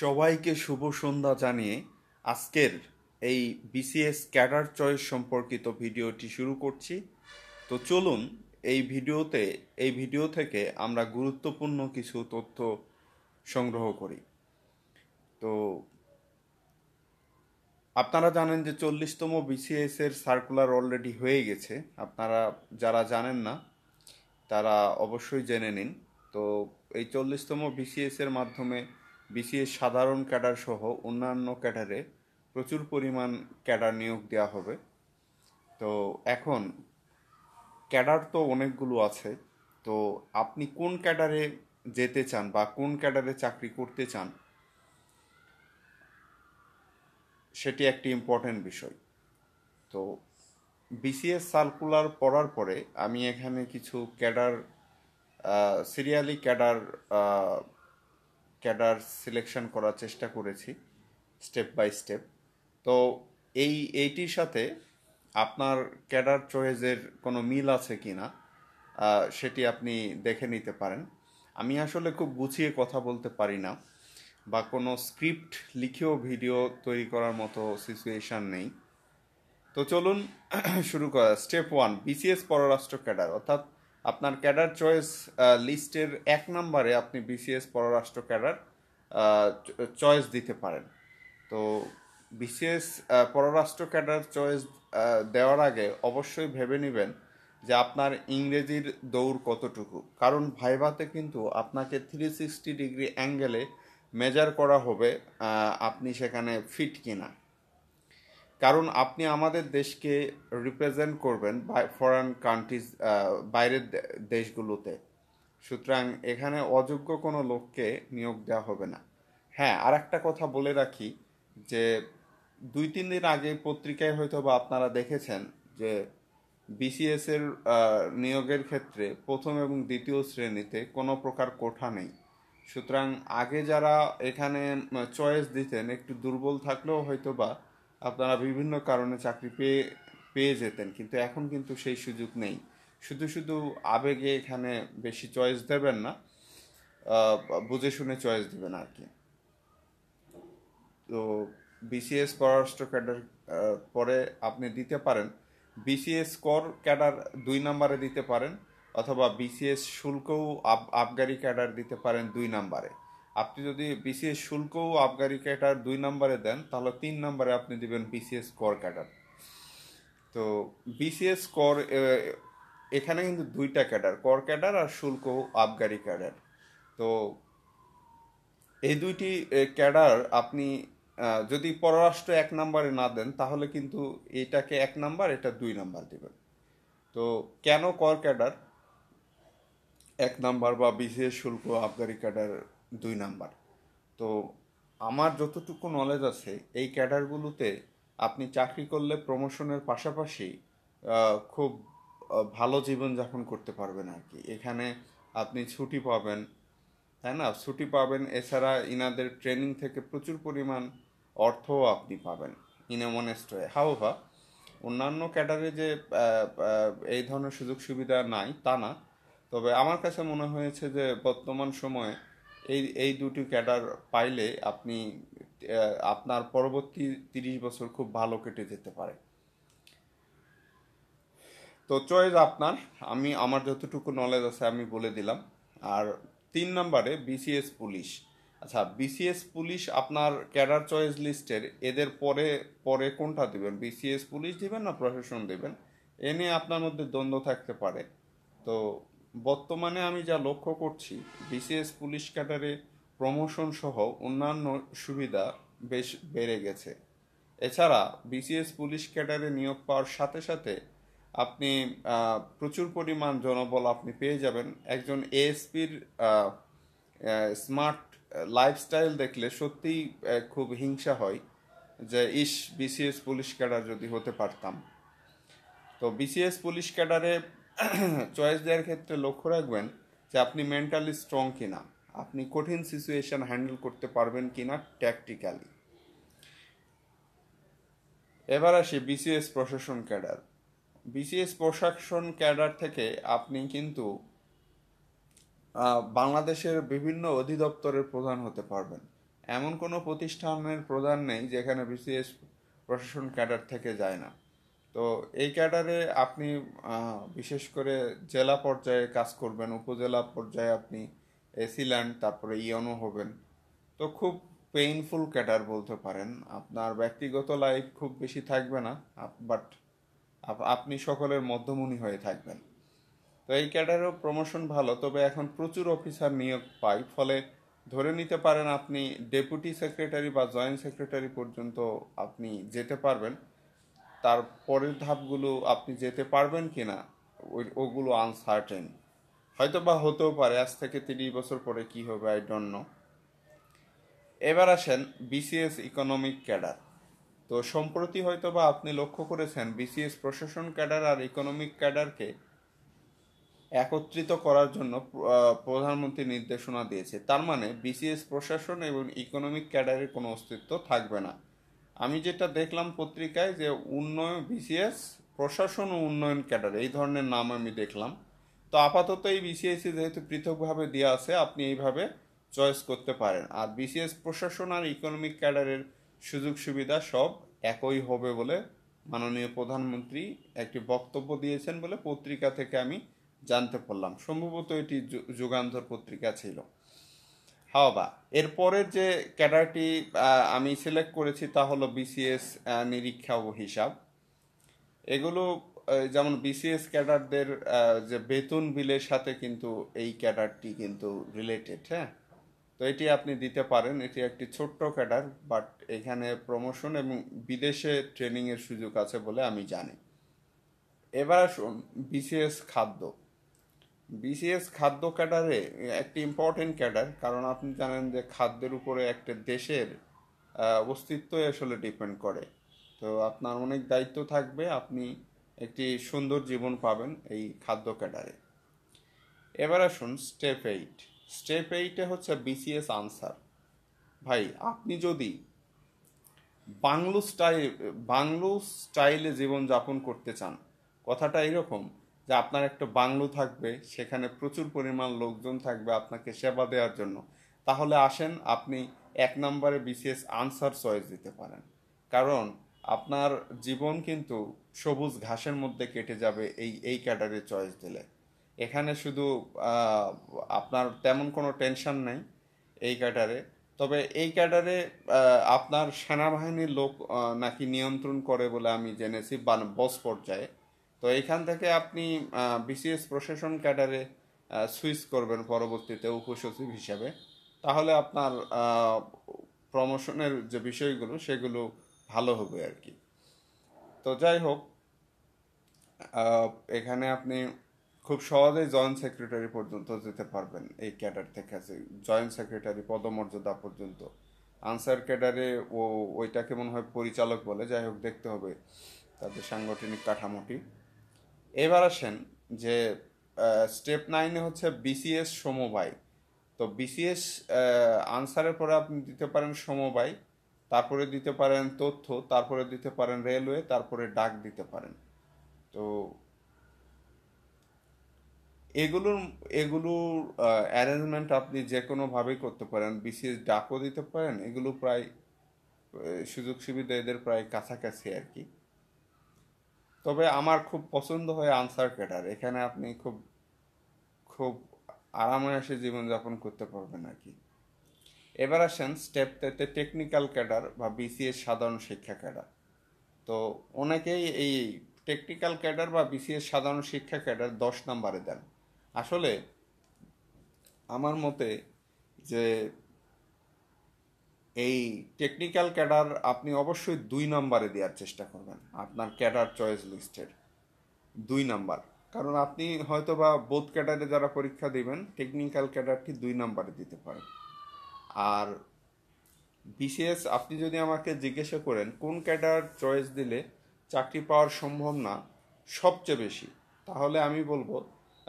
সবাইকে শুভ সন্ধ্যা জানিয়ে আজকের এই বিসিএস ক্যাডার চয়েস সম্পর্কিত ভিডিওটি শুরু করছি তো চলুন এই ভিডিওতে এই ভিডিও থেকে আমরা গুরুত্বপূর্ণ কিছু তথ্য সংগ্রহ করি তো আপনারা জানেন যে চল্লিশতম বিসিএস এর সার্কুলার অলরেডি হয়ে গেছে আপনারা যারা জানেন না তারা অবশ্যই জেনে নিন তো এই চল্লিশতম বিসিএস এর মাধ্যমে বিসিএস সাধারণ ক্যাডার সহ অন্যান্য ক্যাডারে প্রচুর পরিমাণ ক্যাডার নিয়োগ দেওয়া হবে তো এখন ক্যাডার তো অনেকগুলো আছে তো আপনি কোন ক্যাডারে যেতে চান বা কোন ক্যাডারে চাকরি করতে চান সেটি একটি ইম্পর্ট্যান্ট বিষয় তো বিসিএস সার্কুলার পড়ার পরে আমি এখানে কিছু cadre serially cadre cadre selection করার চেষ্টা করেছি স্টেপ বাই স্টেপ তো এই এইটির সাথে আপনার ক্যাডার চয়েজের কোনো মিল আছে কি না সেটি আপনি দেখে নিতে পারেন আমি আসলে খুব গুছিয়ে কথা বলতে পারি না বা কোনো স্ক্রিপ্ট লিখেও ভিডিও তৈরি করার মতো সিচুয়েশান নেই তো চলুন শুরু করা স্টেপ ওয়ান বিসিএস পররাষ্ট্র ক্যাডার অর্থাৎ আপনার ক্যাডার চয়েস লিস্টের এক নম্বরে আপনি বিসিএস পররাষ্ট্র ক্যাডার চয়েস দিতে পারেন তো বিসিএস পররাষ্ট্র ক্যাডার চয়েস দেওয়ার আগে অবশ্যই ভেবে নেবেন যে আপনার ইংরেজির দৌড় কতটুকু কারণ ভাইভাতে কিন্তু আপনাকে থ্রি সিক্সটি ডিগ্রি অ্যাঙ্গেলে মেজার করা হবে আপনি সেখানে ফিট কিনা কারণ আপনি আমাদের দেশকে রিপ্রেজেন্ট করবেন ফরেন কান্ট্রিজ বাইরের দেশগুলোতে সুতরাং এখানে অযোগ্য কোনো লোককে নিয়োগ দেওয়া হবে না হ্যাঁ আর একটা কথা বলে রাখি যে দুই তিন দিন আগে পত্রিকায় হয়তো বা আপনারা দেখেছেন যে বিসিএস এর নিয়োগের ক্ষেত্রে প্রথম এবং দ্বিতীয় শ্রেণীতে কোনো প্রকার কোঠা নেই সুতরাং আগে যারা এখানে চয়েস দিতেন একটু দুর্বল থাকলেও হয়তো বা আপনারা বিভিন্ন কারণে চাকরি পেয়ে পেয়ে যেতেন কিন্তু এখন কিন্তু সেই সুযোগ নেই শুধু শুধু আবেগে এখানে বেশি চয়েস দেবেন না বুঝে শুনে চয়েস দেবেন আর কি তো বিসিএস পররাষ্ট্র ক্যাডার পরে আপনি দিতে পারেন বিসিএস কর ক্যাডার দুই নাম্বারে দিতে পারেন অথবা বিসিএস শুল্কও আবগারি ক্যাডার দিতে পারেন দুই নাম্বারে আপনি যদি বিসিএস শুল্কও আবগারি ক্যাটার দুই নম্বরে দেন তাহলে তিন নম্বরে আপনি দিবেন বিসিএস কর ক্যাটার তো বিসিএস কর এখানে কিন্তু দুইটা ক্যাডার কর ক্যাডার আর শুল্ক আবগারি ক্যাডার তো এই দুইটি ক্যাডার আপনি যদি পররাষ্ট্র এক নম্বরে না দেন তাহলে কিন্তু এটাকে এক নাম্বার এটা দুই নাম্বার দেবেন তো কেন কর ক্যাডার এক নাম্বার বা বিশেষ শুল্ক আবগারি ক্যাডার দুই নাম্বার তো আমার যতটুকু নলেজ আছে এই ক্যাডারগুলোতে আপনি চাকরি করলে প্রমোশনের পাশাপাশি খুব ভালো জীবনযাপন করতে পারবেন আর কি এখানে আপনি ছুটি পাবেন তাই না ছুটি পাবেন এছাড়া ইনাদের ট্রেনিং থেকে প্রচুর পরিমাণ অর্থও আপনি পাবেন ইন এ মনেস্ট ওয়ে হাওভা অন্যান্য ক্যাডারে যে এই ধরনের সুযোগ সুবিধা নাই তা না তবে আমার কাছে মনে হয়েছে যে বর্তমান সময়ে এই এই দুটি ক্যাডার পাইলে আপনি আপনার পরবর্তী তিরিশ বছর খুব ভালো কেটে যেতে পারে তো চয়েস আপনার আমি আমার যতটুকু নলেজ আছে আমি বলে দিলাম আর তিন নম্বরে বিসিএস পুলিশ আচ্ছা বিসিএস পুলিশ আপনার ক্যাডার চয়েস লিস্টের এদের পরে পরে কোনটা দেবেন বিসিএস পুলিশ দেবেন না প্রশাসন দেবেন এ নিয়ে আপনার মধ্যে দ্বন্দ্ব থাকতে পারে তো বর্তমানে আমি যা লক্ষ্য করছি বিসিএস পুলিশ ক্যাডারে প্রমোশন সহ অন্যান্য সুবিধা বেশ বেড়ে গেছে এছাড়া বিসিএস পুলিশ ক্যাডারে নিয়োগ পাওয়ার সাথে সাথে আপনি প্রচুর পরিমাণ জনবল আপনি পেয়ে যাবেন একজন এএসপির স্মার্ট লাইফস্টাইল দেখলে সত্যিই খুব হিংসা হয় যে ইস বিসিএস পুলিশ ক্যাডার যদি হতে পারতাম তো বিসিএস পুলিশ ক্যাডারে চয়েস দেওয়ার ক্ষেত্রে লক্ষ্য রাখবেন যে আপনি মেন্টালি স্ট্রং কিনা আপনি কঠিন সিচুয়েশান হ্যান্ডেল করতে পারবেন কিনা ট্যাকটিক্যালি এবার আসি বিসিএস প্রশাসন ক্যাডার বিসিএস প্রশাসন ক্যাডার থেকে আপনি কিন্তু বাংলাদেশের বিভিন্ন অধিদপ্তরের প্রধান হতে পারবেন এমন কোনো প্রতিষ্ঠানের প্রধান নেই যেখানে বিসিএস প্রশাসন ক্যাডার থেকে যায় না তো এই ক্যাডারে আপনি বিশেষ করে জেলা পর্যায়ে কাজ করবেন উপজেলা পর্যায়ে আপনি এসিল্যান্ড তারপরে ইয়নও হবেন তো খুব পেইনফুল ক্যাডার বলতে পারেন আপনার ব্যক্তিগত লাইফ খুব বেশি থাকবে না বাট আপনি সকলের মধ্যমণি হয়ে থাকবেন তো এই ক্যাডারেও প্রমোশন ভালো তবে এখন প্রচুর অফিসার নিয়োগ পাই ফলে ধরে নিতে পারেন আপনি ডেপুটি সেক্রেটারি বা জয়েন্ট সেক্রেটারি পর্যন্ত আপনি যেতে পারবেন তার পরের ধাপগুলো আপনি যেতে পারবেন কি না ওগুলো আনসার্টেন হয়তো বা হতেও পারে আজ থেকে তিরিশ বছর পরে কি হবে আই ডোন্ট নো এবার আসেন বিসিএস ইকোনমিক ক্যাডার তো সম্প্রতি হয়তো বা আপনি লক্ষ্য করেছেন বিসিএস প্রশাসন ক্যাডার আর ইকোনমিক ক্যাডারকে একত্রিত করার জন্য প্রধানমন্ত্রী নির্দেশনা দিয়েছে তার মানে বিসিএস প্রশাসন এবং ইকোনমিক ক্যাডারের কোনো অস্তিত্ব থাকবে না আমি যেটা দেখলাম পত্রিকায় যে উন্নয়ন বিসিএস প্রশাসন ও উন্নয়ন ক্যাডার এই ধরনের নাম আমি দেখলাম তো আপাতত এই বিসিএসি যেহেতু পৃথকভাবে দেওয়া আছে আপনি এইভাবে চয়েস করতে পারেন আর বিসিএস প্রশাসন আর ইকোনমিক ক্যাডারের সুযোগ সুবিধা সব একই হবে বলে মাননীয় প্রধানমন্ত্রী একটি বক্তব্য দিয়েছেন বলে পত্রিকা থেকে আমি জানতে পারলাম সম্ভবত এটি যুগান্তর পত্রিকা ছিল হাওবা এরপরের যে ক্যাডারটি আমি সিলেক্ট করেছি তা হলো বিসিএস নিরীক্ষা ও হিসাব এগুলো যেমন বিসিএস ক্যাডারদের যে বেতন বিলের সাথে কিন্তু এই ক্যাডারটি কিন্তু রিলেটেড হ্যাঁ তো এটি আপনি দিতে পারেন এটি একটি ছোট্ট ক্যাডার বাট এখানে প্রমোশন এবং বিদেশে ট্রেনিংয়ের সুযোগ আছে বলে আমি জানি এবার আসুন বিসিএস খাদ্য বিসিএস খাদ্য ক্যাডারে একটি ইম্পর্টেন্ট ক্যাডার কারণ আপনি জানেন যে খাদ্যের উপরে একটা দেশের অস্তিত্বই আসলে ডিপেন্ড করে তো আপনার অনেক দায়িত্ব থাকবে আপনি একটি সুন্দর জীবন পাবেন এই খাদ্য ক্যাডারে এবার আসুন স্টেপ এইট স্টেপ এইটে হচ্ছে বিসিএস আনসার ভাই আপনি যদি বাংলো স্টাইল বাংলো স্টাইলে জীবনযাপন করতে চান কথাটা এরকম যে আপনার একটা বাংলো থাকবে সেখানে প্রচুর পরিমাণ লোকজন থাকবে আপনাকে সেবা দেওয়ার জন্য তাহলে আসেন আপনি এক নম্বরে বিশেষ আনসার চয়েস দিতে পারেন কারণ আপনার জীবন কিন্তু সবুজ ঘাসের মধ্যে কেটে যাবে এই এই ক্যাডারে চয়েস দিলে এখানে শুধু আপনার তেমন কোনো টেনশন নেই এই ক্যাডারে তবে এই ক্যাডারে আপনার সেনাবাহিনীর লোক নাকি নিয়ন্ত্রণ করে বলে আমি জেনেছি বস পর্যায়ে তো এইখান থেকে আপনি বিসিএস প্রশাসন ক্যাডারে সুইচ করবেন পরবর্তীতে উপসচিব হিসাবে তাহলে আপনার প্রমোশনের যে বিষয়গুলো সেগুলো ভালো হবে আর কি তো যাই হোক এখানে আপনি খুব সহজেই জয়েন্ট সেক্রেটারি পর্যন্ত যেতে পারবেন এই ক্যাডার থেকে আছে জয়েন্ট সেক্রেটারি পদমর্যাদা পর্যন্ত আনসার ক্যাডারে ও ওইটাকে মনে হয় পরিচালক বলে যাই হোক দেখতে হবে তাদের সাংগঠনিক কাঠামোটি এবার আসেন যে স্টেপ নাইনে হচ্ছে বিসিএস সমবায় তো বিসিএস আনসারের পরে আপনি দিতে পারেন সমবায় তারপরে দিতে পারেন তথ্য তারপরে দিতে পারেন রেলওয়ে তারপরে ডাক দিতে পারেন তো এগুলোর এগুলোর অ্যারেঞ্জমেন্ট আপনি যে কোনোভাবেই করতে পারেন বিসিএস ডাকও দিতে পারেন এগুলো প্রায় সুযোগ সুবিধা এদের প্রায় কাছাকাছি আর কি তবে আমার খুব পছন্দ হয় আনসার ক্যাটার এখানে আপনি খুব খুব আরামায়াসে জীবনযাপন করতে পারবেন আর কি এবার আসেন স্টেপ তেতে টেকনিক্যাল ক্যাডার বা বিসিএস সাধারণ শিক্ষা ক্যাডার তো অনেকেই এই টেকনিক্যাল ক্যাডার বা বিসিএস সাধারণ শিক্ষা ক্যাডার দশ নম্বরে দেন আসলে আমার মতে যে এই টেকনিক্যাল ক্যাডার আপনি অবশ্যই দুই নম্বরে দেওয়ার চেষ্টা করবেন আপনার ক্যাডার চয়েস লিস্টের দুই নাম্বার কারণ আপনি হয়তো বা বোধ ক্যাডারে যারা পরীক্ষা দেবেন টেকনিক্যাল ক্যাডারটি দুই নম্বরে দিতে পারেন আর বিশেষ আপনি যদি আমাকে জিজ্ঞাসা করেন কোন ক্যাডার চয়েস দিলে চাকরি পাওয়ার সম্ভব না সবচেয়ে বেশি তাহলে আমি বলবো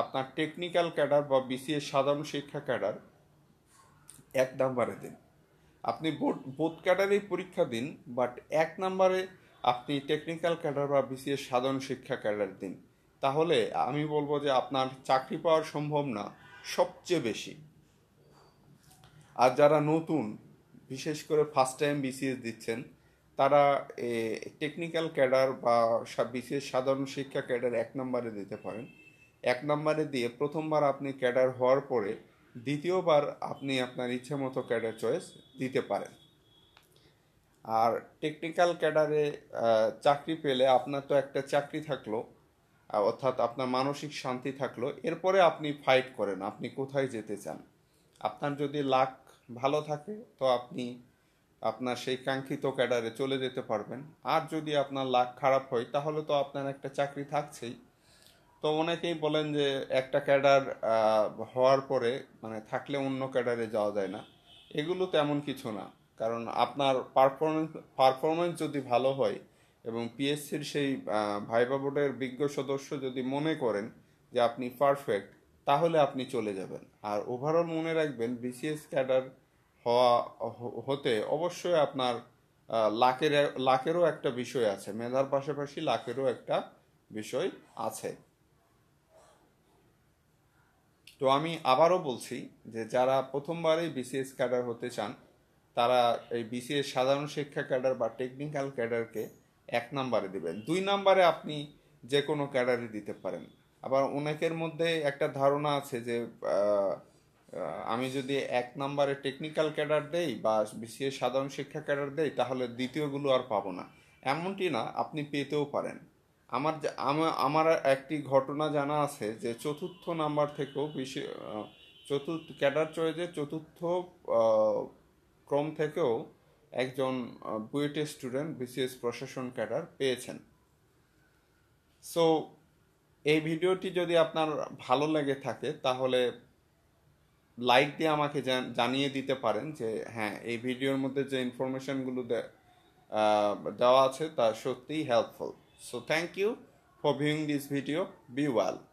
আপনার টেকনিক্যাল ক্যাডার বা বিসিএস সাধারণ শিক্ষা ক্যাডার এক নম্বরে দিন আপনি বোর্ড বোর্ড ক্যাডারেই পরীক্ষা দিন বাট এক নম্বরে আপনি টেকনিক্যাল ক্যাডার বা বিসিএস সাধারণ শিক্ষা ক্যাডার দিন তাহলে আমি বলবো যে আপনার চাকরি পাওয়ার সম্ভব না সবচেয়ে বেশি আর যারা নতুন বিশেষ করে ফার্স্ট টাইম বিসিএস দিচ্ছেন তারা টেকনিক্যাল ক্যাডার বা বিশেষ সাধারণ শিক্ষা ক্যাডার এক নম্বরে দিতে পারেন এক নম্বরে দিয়ে প্রথমবার আপনি ক্যাডার হওয়ার পরে দ্বিতীয়বার আপনি আপনার ইচ্ছে মতো ক্যাডার চয়েস দিতে পারেন আর টেকনিক্যাল ক্যাডারে চাকরি পেলে আপনার তো একটা চাকরি থাকলো অর্থাৎ আপনার মানসিক শান্তি থাকলো এরপরে আপনি ফাইট করেন আপনি কোথায় যেতে চান আপনার যদি লাক ভালো থাকে তো আপনি আপনার সেই কাঙ্ক্ষিত ক্যাডারে চলে যেতে পারবেন আর যদি আপনার লাক খারাপ হয় তাহলে তো আপনার একটা চাকরি থাকছেই তো অনেকেই বলেন যে একটা ক্যাডার হওয়ার পরে মানে থাকলে অন্য ক্যাডারে যাওয়া যায় না এগুলো তেমন কিছু না কারণ আপনার পারফরমেন্স পারফরমেন্স যদি ভালো হয় এবং পিএসসির সেই ভাইবা বোর্ডের বিজ্ঞ সদস্য যদি মনে করেন যে আপনি পারফেক্ট তাহলে আপনি চলে যাবেন আর ওভারঅল মনে রাখবেন বিসিএস ক্যাডার হওয়া হতে অবশ্যই আপনার লাকের লাকেরও একটা বিষয় আছে মেধার পাশাপাশি লাকেরও একটা বিষয় আছে তো আমি আবারও বলছি যে যারা প্রথমবারই বিসিএস ক্যাডার হতে চান তারা এই বিসিএস সাধারণ শিক্ষা ক্যাডার বা টেকনিক্যাল ক্যাডারকে এক নাম্বারে দেবেন দুই নাম্বারে আপনি যে কোনো ক্যাডারে দিতে পারেন আবার অনেকের মধ্যে একটা ধারণা আছে যে আমি যদি এক নম্বরে টেকনিক্যাল ক্যাডার দেই বা বিসিএস সাধারণ শিক্ষা ক্যাডার দেই তাহলে দ্বিতীয়গুলো আর পাবো না এমনটি না আপনি পেতেও পারেন আমার আমার একটি ঘটনা জানা আছে যে চতুর্থ নাম্বার থেকেও বেশি চতুর্থ ক্যাডার চয়েজের চতুর্থ ক্রম থেকেও একজন বুয়েটে স্টুডেন্ট বিসিএস প্রশাসন ক্যাডার পেয়েছেন সো এই ভিডিওটি যদি আপনার ভালো লেগে থাকে তাহলে লাইক দিয়ে আমাকে জানিয়ে দিতে পারেন যে হ্যাঁ এই ভিডিওর মধ্যে যে ইনফরমেশনগুলো দেওয়া আছে তা সত্যিই helpful So thank you for viewing this video. Be well.